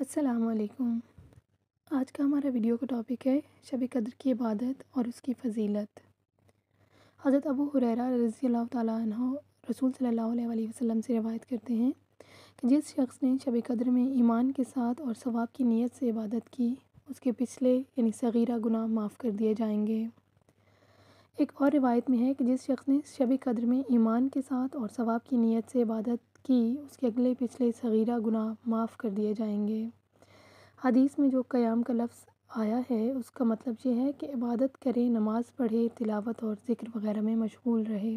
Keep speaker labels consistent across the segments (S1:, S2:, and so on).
S1: असलकुम आज का हमारा वीडियो का टॉपिक है शब कदर की इबादत और उसकी फजीलत हज़रत अबू हुररा रज़ी अल्लाह तह रसूल सल्ला वसम से रवायत करते हैं कि जिस शख्स ने शब कदर में ईमान के साथ और सवाब की नीयत से इबादत की उसके पिछले यानी सगीरा गुनाह माफ़ कर दिए जाएंगे एक और रिवायत में है कि जिस शख्स ने शब कदर में ईमान के साथ और सवाब की नीयत से इबादत कि उसके अगले पिछले सगीरा गुनाह माफ़ कर दिए जाएंगे हदीस में जो क़याम का लफ्ज़ आया है उसका मतलब ये है कि इबादत करे नमाज़ पढ़े तिलावत और ज़िक्र वगैरह में मशगूल रहे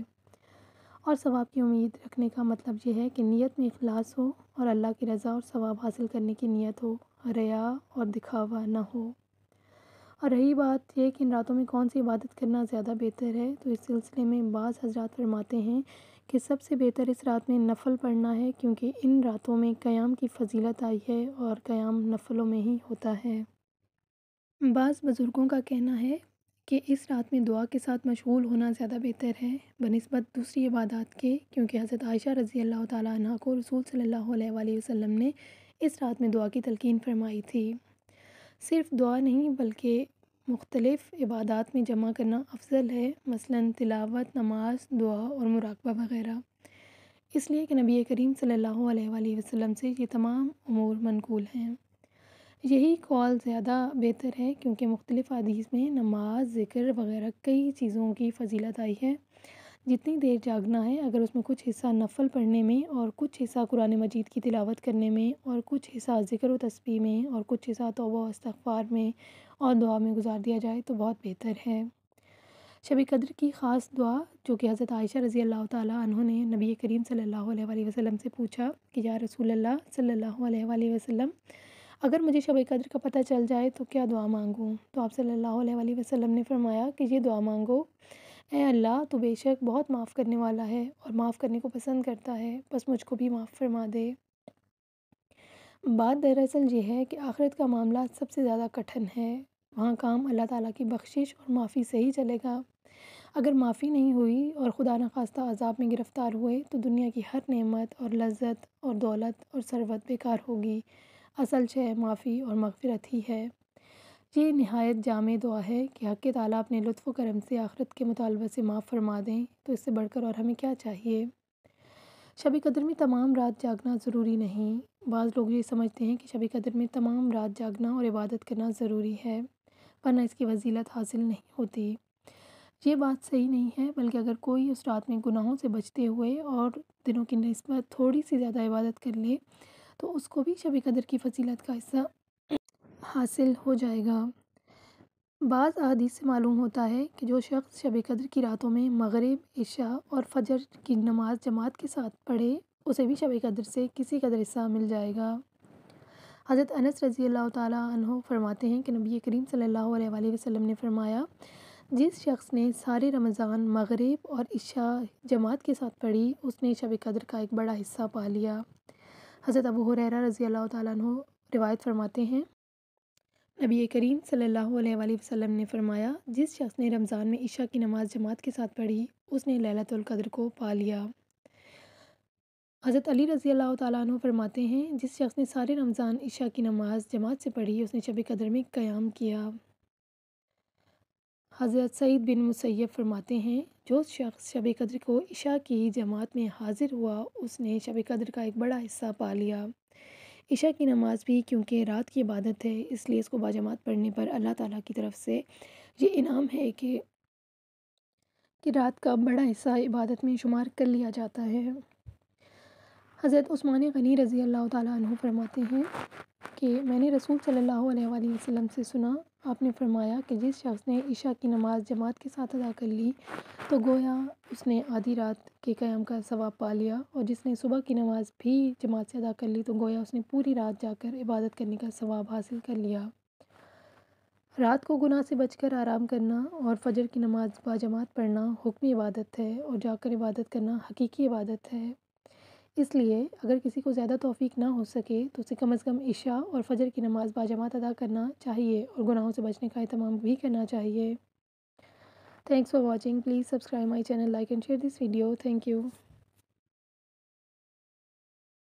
S1: और सवाब की उम्मीद रखने का मतलब ये है कि नीयत में अखलास हो और अल्लाह की रज़ा और सवाब हासिल करने की नीयत हो रया और दिखावा ना हो और रही बात यह कि इन रातों में कौन सी इबादत करना ज़्यादा बेहतर है तो इस सिलसिले में बाज़ हजरात फरमाते हैं कि सबसे बेहतर इस रात में नफल पढ़ना है क्योंकि इन रातों में क़याम की फजीलत आई है और क़याम नफलों में ही होता है बाज़ बुज़ुर्गों का कहना है कि इस रात में दुआ के साथ मशगूल होना ज़्यादा बेहतर है बनस्बत दूसरी इबादत के क्योंकि हज़रत आयशा रज़ी अल्लाह तह को रसूल सल्ला वसम ने इस रात में दुआ की तलकिन फरमाई थी सिर्फ दुआ नहीं बल्कि मुख्तलिफ़ इबादत में जमा करना अफजल है मसलन तिलावत नमाज दुआ और मुराकबा वग़ैरह इसलिए कि नबी करीम सल्लल्लाहु अलैहि वसल्लम से ये तमाम अमूर मनकूल हैं यही कॉल ज़्यादा बेहतर है क्योंकि मुख्तलिफ़ अदीस में नमाज ज़िक्र वग़ैरह कई चीज़ों की फजीलत आई है जितनी देर जागना है अगर उसमें कुछ हिस्सा नफल पढ़ने में और कुछ हिस्सा कुरान मजीद की तिलावत करने में और कुछ हिस्सा ज़िक्र तस्बी में और कुछ हिस्सा तोबा इस्तफ़ार में और दुआ में गुजार दिया जाए तो बहुत बेहतर है शब कदर की ख़ास दुआ जो कि हज़रत आयशा रज़ी अल्लाह तहों ने नबी करीम सलील वसम से पूछा कि या रसूल सल्ला वसम अगर मुझे शब कदर का पता चल जाए तो क्या दुआ मांगूँ तो आप सल्ला वसम ने फरमाया कि ये दुआ मांगो ऐ अल्लाह तो बेशक बहुत माफ़ करने वाला है और माफ़ करने को पसंद करता है बस मुझको भी माफ़ फरमा दे बात दरअसल ये है कि आखिरत का मामला सबसे ज़्यादा कठिन है वहाँ काम अल्लाह ताला की बख्शिश और माफ़ी से ही चलेगा अगर माफ़ी नहीं हुई और खुदा न खास्ता अजाब में गिरफ़्तार हुए तो दुनिया की हर नेमत और लज्जत और दौलत और सरवत बेकार होगी असल छः माफ़ी और मगफ़रत ही है ये नहायत जाम दुआ है कि हक तला अपने लुत्फ़ करम से आखरत के मुतालबे से माफ़ फरमा दें तो इससे बढ़कर और हमें क्या चाहिए शब कदर में तमाम रात जागना ज़रूरी नहीं बाज़ लोग ये समझते हैं कि शब कदर में तमाम रात जागना और इबादत करना ज़रूरी है वरना इसकी वजीलत हासिल नहीं होती ये बात सही नहीं है बल्कि अगर कोई उस रात में गुनाहों से बचते हुए और दिनों की नस्बत थोड़ी सी ज़्यादा इबादत कर ले तो उसको भी शब कदर की फजीलत का हिस्सा हासिल हो जाएगा बाज़ अहादीस से मालूम होता है कि जो शख्स शब कदर की रातों में मगरिब इशा और फजर की नमाज जमात के साथ पढ़े उसे भी शब कदर से किसी कदर हिस्सा मिल जाएगा हज़रत अनस रज़ी अल्लाह तह फरमाते हैं कि नबी करीम सल्लल्लाहु अलैहि वसल्लम ने फरमाया जिस शख्स ने सारे रमज़ान मगरिब और ईशा जमात के साथ पढ़ी उसने शब कदर का एक बड़ा हिस्सा पा लिया हज़रत अबू हुरैरा रज़ी अल्लाह तु रिवायत फरमाते हैं नबी करीम सल्लल्लाहु अलैहि वसल्लम ने फरमाया जिस शख्स ने रमज़ान में ईशा की नमाज़ जमात के साथ पढ़ी उसने कद्र को पा लिया हज़रत अली रज़ी अल्लाह तु फरमाते हैं जिस शख्स ने सारे रमज़ान ईशा की नमाज़ जमात से पढ़ी उसने शब कदर में क़याम किया हज़रत सईद बिन मुसैब फरमाते हैं जो शख्स शब कदर को ईशा की जमात में हाज़िर हुआ उसने शब कदर का एक बड़ा हिस्सा पा लिया इशा की नमाज़ भी क्योंकि रात की इबादत है इसलिए इसको बाजमात पढ़ने पर अल्लाह ताला की तरफ से ये इनाम है कि कि रात का बड़ा हिस्सा इबादत में शुमार कर लिया जाता है हज़रत उस्मान गनी रज़ी अल्लाह तु फरमाते हैं कि मैंने रसूल सल्लल्लाहु अलैहि वसल्लम से सुना आपने फरमाया कि जिस शख्स ने ईशा की नमाज जमात के साथ अदा कर ली तो गोया उसने आधी रात के क़्याम का सवाब पा लिया और जिसने सुबह की नमाज भी जमात से अदा कर ली तो गोया उसने पूरी रात जाकर इबादत करने का सवाब हासिल कर लिया रात को गुनाह से बचकर आराम करना और फजर की नमाज बाजमात पढ़ना हुक्म इबादत है और जाकर इबादत करना हकीकी इबादत है इसलिए अगर किसी को ज़्यादा तोफ़ी ना हो सके तो उसे कम अज़ कम इशा और फ़जर की नमाज़ बाजमात अदा करना चाहिए और गुनाहों से बचने का अहतमाम भी करना चाहिए thanks for watching please subscribe my channel like and share this video thank you